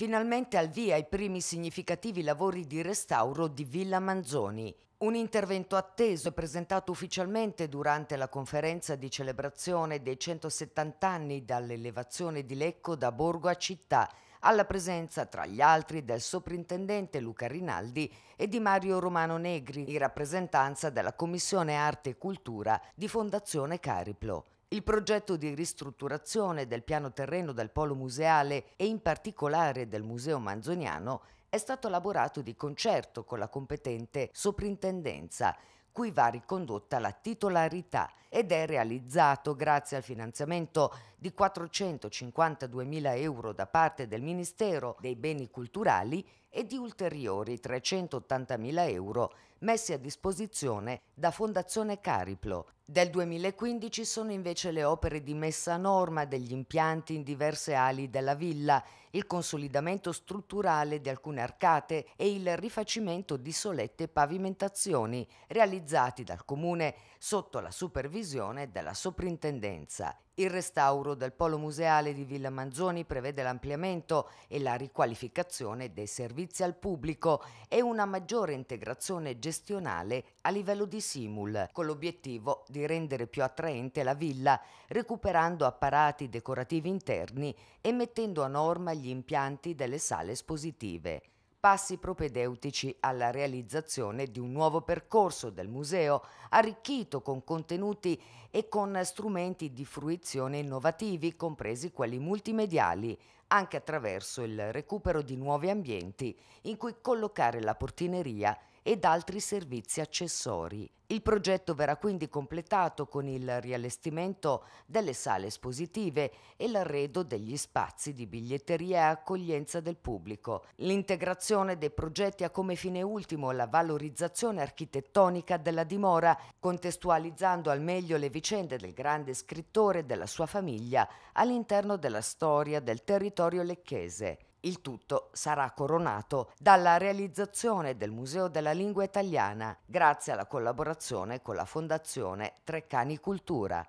Finalmente al via i primi significativi lavori di restauro di Villa Manzoni. Un intervento atteso e presentato ufficialmente durante la conferenza di celebrazione dei 170 anni dall'elevazione di Lecco da borgo a città, alla presenza tra gli altri del soprintendente Luca Rinaldi e di Mario Romano Negri in rappresentanza della Commissione Arte e Cultura di Fondazione Cariplo. Il progetto di ristrutturazione del piano terreno del polo museale e in particolare del Museo Manzoniano è stato elaborato di concerto con la competente soprintendenza, cui va ricondotta la titolarità ed è realizzato grazie al finanziamento di 452 mila euro da parte del Ministero dei Beni Culturali e di ulteriori 380 mila euro messi a disposizione da Fondazione Cariplo. Del 2015 sono invece le opere di messa a norma degli impianti in diverse ali della villa, il consolidamento strutturale di alcune arcate e il rifacimento di solette pavimentazioni realizzati dal comune sotto la supervisione supervisione della soprintendenza. Il restauro del polo museale di Villa Manzoni prevede l'ampliamento e la riqualificazione dei servizi al pubblico e una maggiore integrazione gestionale a livello di Simul, con l'obiettivo di rendere più attraente la villa, recuperando apparati decorativi interni e mettendo a norma gli impianti delle sale espositive passi propedeutici alla realizzazione di un nuovo percorso del museo, arricchito con contenuti e con strumenti di fruizione innovativi, compresi quelli multimediali, anche attraverso il recupero di nuovi ambienti in cui collocare la portineria ed altri servizi accessori. Il progetto verrà quindi completato con il riallestimento delle sale espositive e l'arredo degli spazi di biglietteria e accoglienza del pubblico. L'integrazione dei progetti ha come fine ultimo la valorizzazione architettonica della dimora, contestualizzando al meglio le vicende del grande scrittore e della sua famiglia all'interno della storia del territorio lecchese. Il tutto sarà coronato dalla realizzazione del Museo della Lingua Italiana grazie alla collaborazione con la Fondazione Treccani Cultura